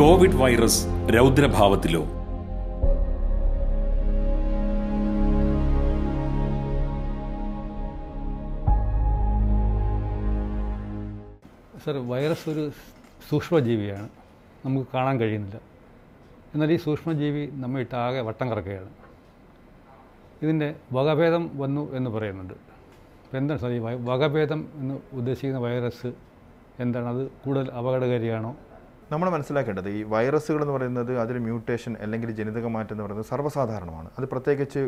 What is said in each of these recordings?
Covid virus രൗദ്രഭാവത്തിലോ sir virus ഒരു സൂക്ഷ്മജീവിയാണ് നമുക്ക് കാണാൻ കഴിയുന്നില്ല എന്നാൽ ഈ സൂക്ഷ്മജീവി നമ്മൾ ഇട്ടാകെ വട്ടം കറക്കുകയാണ് ഇതിൻ്റെ വകഭേദം വന്നു എന്ന് പറയുന്നുണ്ട് അപ്പോൾ എന്താണ് സാർ ഈ വകഭേദം എന്ന് ഉദ്ദേശിക്കുന്ന വൈറസ് എന്താണ് അത് കൂടുതൽ അപകടകാരിയാണോ നമ്മൾ മനസ്സിലാക്കേണ്ടത് ഈ വൈറസുകൾ എന്ന് പറയുന്നത് അതിൽ മ്യൂട്ടേഷൻ അല്ലെങ്കിൽ ജനിതക മാറ്റം എന്ന് പറയുന്നത് സർവ്വസാധാരണമാണ് അത് പ്രത്യേകിച്ച്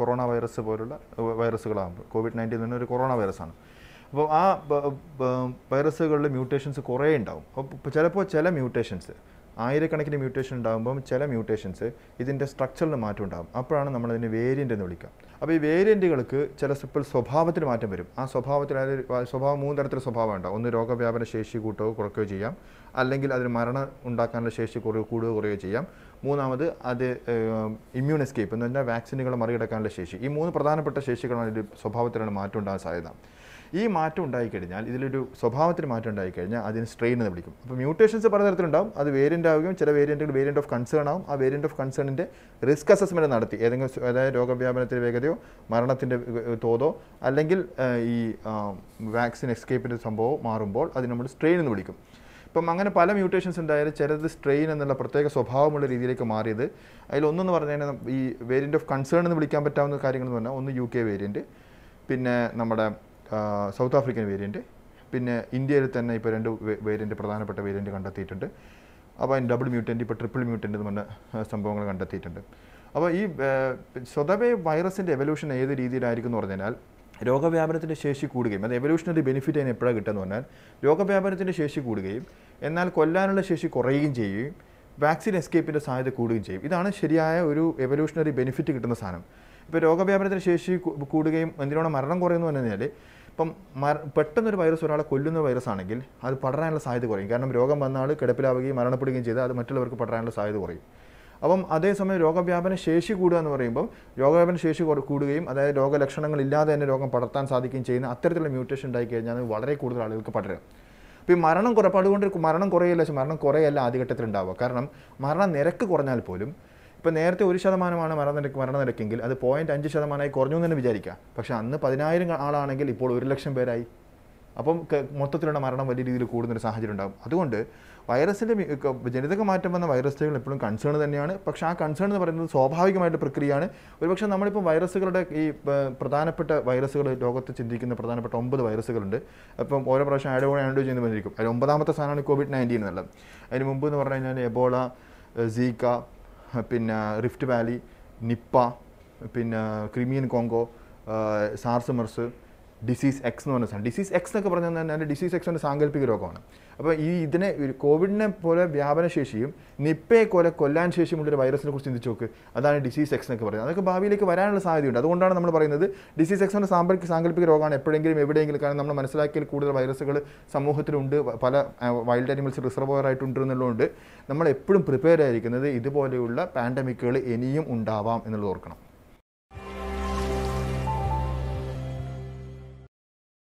കൊറോണ വൈറസ് പോലുള്ള വൈറസുകളാകുമ്പോൾ കോവിഡ് നയൻറ്റീൻ തന്നെ ഒരു കൊറോണ വൈറസാണ് അപ്പോൾ ആ വൈറസുകളിൽ മ്യൂട്ടേഷൻസ് കുറേ ഉണ്ടാവും അപ്പോൾ ചിലപ്പോൾ ചില മ്യൂട്ടേഷൻസ് ആയിരക്കണക്കിന് മ്യൂട്ടേഷൻ ഉണ്ടാകുമ്പം ചില മ്യൂട്ടേഷൻസ് ഇതിൻ്റെ സ്ട്രക്ചറിൽ മാറ്റം ഉണ്ടാകും അപ്പോഴാണ് നമ്മളതിനെ വേരിയൻ്റ് എന്ന് വിളിക്കുക അപ്പോൾ ഈ വേരിയൻറ്റുകൾക്ക് ചില സിപ്പിൾ സ്വഭാവത്തിൽ മാറ്റം വരും ആ സ്വഭാവത്തിൽ അതായത് സ്വഭാവം മൂന്ന് തരത്തിലുള്ള സ്വഭാവം ഉണ്ടാവും ഒന്ന് രോഗവ്യാപന ശേഷി കൂട്ടുകയോ കുറയ്ക്കുകയോ ചെയ്യാം അല്ലെങ്കിൽ അതിന് മരണം ഉണ്ടാക്കാനുള്ള ശേഷി കുറയോ കൂടുകയോ കുറയുകയോ ചെയ്യാം മൂന്നാമത് അത് ഇമ്മ്യൂൺ എസ്കേപ്പ് എന്ന് പറഞ്ഞാൽ വാക്സിനുകൾ മറികടക്കാനുള്ള ശേഷി ഈ മൂന്ന് പ്രധാനപ്പെട്ട ശേഷികളാണ് ഇതിൻ്റെ സ്വഭാവത്തിലാണ് മാറ്റം ഉണ്ടാകാൻ സാധ്യത ഈ മാറ്റം ഉണ്ടായിക്കഴിഞ്ഞാൽ ഇതിലൊരു സ്വഭാവത്തിന് മാറ്റം ഉണ്ടായിക്കഴിഞ്ഞാൽ അതിന് സ്ട്രെയിൻ എന്ന് വിളിക്കും അപ്പോൾ മ്യൂട്ടേഷൻസ് പല തരത്തിലുണ്ടാവും അത് വേരിയൻ്റ് ആവുകയും ചില വേരിയൻറ്റുകൾ വേരിയൻറ്റ് ഓഫ് കൺസേൺ ആവും ആ വേരിയൻറ്റ് ഓഫ് കൺസേണിൻ്റെ റിസ്ക് അസസ്മെൻറ്റ് നടത്തി ഏതെങ്കിലും അതായത് രോഗവ്യാപനത്തിൻ്റെ വേഗതയോ വളർച്ചയോ മരണത്തിൻ്റെ തോതോ അല്ലെങ്കിൽ ഈ വാക്സിൻ എക്സ്കേപ്പിൻ്റെ സംഭവം മാറുമ്പോൾ അത് നമ്മൾ സ്ട്രെയിൻ എന്ന് വിളിക്കും ഇപ്പം അങ്ങനെ പല മ്യൂട്ടേഷൻസ് ഉണ്ടായാലും ചിലത് സ്ട്രെയിൻ എന്നുള്ള പ്രത്യേക സ്വഭാവമുള്ള രീതിയിലേക്ക് മാറിയത് അതിലൊന്നെന്ന് പറഞ്ഞു കഴിഞ്ഞാൽ ഈ വേരിയൻ്റ് ഓഫ് കൺസേൺ എന്ന് വിളിക്കാൻ പറ്റാവുന്ന കാര്യങ്ങൾ എന്ന് പറഞ്ഞാൽ ഒന്ന് യു കെ വേരിയൻറ്റ് പിന്നെ നമ്മുടെ സൗത്ത് ആഫ്രിക്കൻ വേരിയൻറ്റ് പിന്നെ ഇന്ത്യയിൽ തന്നെ ഇപ്പോൾ രണ്ട് വേരിയൻറ്റ് പ്രധാനപ്പെട്ട വേരിയൻറ്റ് കണ്ടെത്തിയിട്ടുണ്ട് അപ്പോൾ അതിന് ഡബിൾ മ്യൂട്ടൻറ്റ് ഇപ്പോൾ ട്രിപ്പിൾ മ്യൂട്ടൻ്റ് എന്ന് പറഞ്ഞ സംഭവങ്ങൾ കണ്ടെത്തിയിട്ടുണ്ട് അപ്പോൾ ഈ സ്വതവേ വൈറസിൻ്റെ എവല്യൂഷൻ ഏത് രീതിയിലായിരിക്കും എന്ന് പറഞ്ഞാൽ രോഗവ്യാപനത്തിൻ്റെ ശേഷി കൂടുകയും അത് എവല്യൂഷണറി ബെനിഫിറ്റ് അതിന് എപ്പോഴാണ് കിട്ടുമെന്ന് പറഞ്ഞാൽ രോഗവ്യാപനത്തിൻ്റെ ശേഷി കൂടുകയും എന്നാൽ കൊല്ലാനുള്ള ശേഷി കുറയുകയും ചെയ്യുകയും വാക്സിൻ എസ്കേപ്പിൻ്റെ സാധ്യത കൂടുകയും ചെയ്യും ഇതാണ് ശരിയായ ഒരു എവല്യൂഷണറി ബെനിഫിറ്റ് കിട്ടുന്ന സാധനം ഇപ്പോൾ രോഗവ്യാപനത്തിൻ്റെ ശേഷി കൂടുകയും എന്തിനോടെ മരണം കുറയുന്നു എന്ന് പറഞ്ഞാൽ ഇപ്പം മര പെട്ടെന്നൊരു വൈറസ് ഒരാളെ കൊല്ലുന്ന വൈറസ് ആണെങ്കിൽ അത് പടരാനുള്ള സാധ്യത കുറയും കാരണം രോഗം വന്ന ആൾ കിടപ്പിലാവുകയും മരണപ്പെടുകയും ചെയ്താൽ അത് മറ്റുള്ളവർക്ക് പടരാനുള്ള സാധ്യത കുറയും അപ്പം അതേസമയം രോഗവ്യാപന ശേഷി കൂടുക എന്ന് പറയുമ്പോൾ രോഗവ്യാപന ശേഷി കൂടുകയും അതായത് രോഗലക്ഷണങ്ങൾ ഇല്ലാതെ തന്നെ രോഗം പടർത്താൻ സാധിക്കുകയും ചെയ്യുന്ന അത്തരത്തിലുള്ള മ്യൂട്ടേഷൻ ഉണ്ടായി കഴിഞ്ഞാൽ വളരെ കൂടുതൽ ആളുകൾക്ക് പടരും അപ്പോൾ ഈ മരണം കുറപ്പാട് കൊണ്ട് മരണം കുറയല്ല മരണം കുറയല്ല ആദ്യഘട്ടത്തിൽ ഉണ്ടാവുക കാരണം മരണ നിരക്ക് കുറഞ്ഞാൽ പോലും ഇപ്പോൾ നേരത്തെ ഒരു ശതമാനമാണ് മരണനിരക്ക് മരണനിരക്കെങ്കിൽ അത് പോയിൻറ്റ് അഞ്ച് ശതമാനമായി കുറഞ്ഞു എന്ന് തന്നെ വിചാരിക്കുക പക്ഷേ അന്ന് പതിനായിരം ആളാണെങ്കിൽ ഇപ്പോൾ ഒരു ലക്ഷം പേരായി അപ്പം മൊത്തത്തിലുള്ള മരണം വലിയ രീതിയിൽ കൂടുന്നൊരു സാഹചര്യം ഉണ്ടാകും അതുകൊണ്ട് വൈറസിൻ്റെ ജനിതക മാറ്റം വന്ന വൈറസുകൾ എപ്പോഴും കൺസേൺ തന്നെയാണ് പക്ഷേ ആ കൺസേൺ എന്ന് പറയുന്നത് സ്വാഭാവികമായിട്ട് പ്രക്രിയയാണ് ഒരുപക്ഷെ നമ്മളിപ്പോൾ വൈറസുകളുടെ ഈ പ്രധാനപ്പെട്ട വൈറസുകൾ ലോകത്ത് ചിന്തിക്കുന്ന പ്രധാനപ്പെട്ട ഒമ്പത് വൈറസുകളുണ്ട് അപ്പം ഓരോ പ്രാവശ്യം ആഡ് ആൻഡോ ചെയ്ത് വന്നിരിക്കും അതിൽ ഒമ്പതാമത്തെ സാധനമാണ് കോവിഡ് നയൻറ്റീൻ എന്നുള്ളത് അതിന് മുമ്പ് എന്ന് പറഞ്ഞു കഴിഞ്ഞാൽ എബോള സീക്ക പിന്നെ റിഫ്റ്റ് വാലി നിപ്പ പിന്നെ Crimean Congo SARS MERS disease X എന്ന് പറഞ്ഞ ഡിസീസ് എക്സ് എന്നൊക്കെ പറഞ്ഞു അതിൻ്റെ ഡിസീസ് എക്സ് ഒരു സാങ്കല്പിക രോഗമാണ് അപ്പോൾ ഈ ഇതിനെ ഒരു കോവിഡിനെ പോലെ വ്യാപനശേഷിയും നിപ്പയെ പോലെ കൊല്ലാൻ ശേഷിയുമുള്ള ഒരു വൈറസിനെ കുറിച്ച് ചിന്തിച്ച് നോക്ക് അതാണ് ഡിസീസ് എക്സ് എന്നൊക്കെ പറയുന്നത് അതൊക്കെ ഭാവിയിലേക്ക് വരാനുള്ള സാധ്യതയുണ്ട് അതുകൊണ്ടാണ് നമ്മൾ പറയുന്നത് ഡിസീസ് എക്സ് എന്ന സാമ്പിക സാങ്കല്പിക രോഗമാണ് എപ്പോഴെങ്കിലും എവിടെയെങ്കിലും കാരണം നമ്മൾ മനസ്സിലാക്കിയാൽ കൂടുതൽ വൈറസുകൾ സമൂഹത്തിലുണ്ട് പല വൈൽഡ് ആനിമൽസ് റിസർവോയർ ആയിട്ടുണ്ട് എന്നുള്ളതുകൊണ്ട് നമ്മൾ എപ്പോഴും പ്രിപ്പയർ ആയിരിക്കുന്നത് ഇതുപോലെയുള്ള പാൻഡമിക്കുകൾ ഇനിയും ഉണ്ടാവാം എന്നുള്ളത് ഓർക്കണം